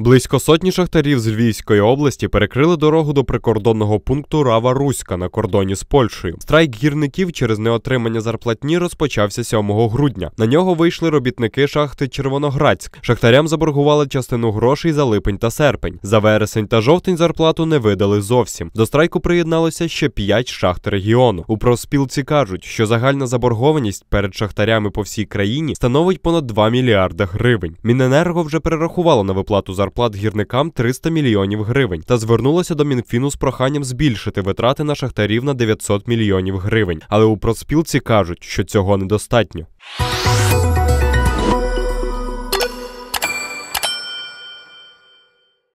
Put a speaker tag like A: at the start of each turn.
A: Близько сотні шахтарів з Львівської області перекрили дорогу до прикордонного пункту Рава Руська на кордоні з Польщею. Страйк гірників через неотримання зарплатні розпочався 7 грудня. На нього вийшли робітники шахти Червоноградськ. Шахтарям заборгували частину грошей за липень та серпень. За вересень та жовтень зарплату не видали зовсім. До страйку приєдналося ще 5 шахт регіону. У профспілці кажуть, що загальна заборгованість перед шахтарями по всій країні становить понад 2 мільярда гривень. Міненерго вже перерахувало на виплату зарплату зарплат гірникам 300 мільйонів гривень та звернулася до Мінфіну з проханням збільшити витрати на шахтарів на 900 мільйонів гривень. Але у проспілці кажуть, що цього недостатньо.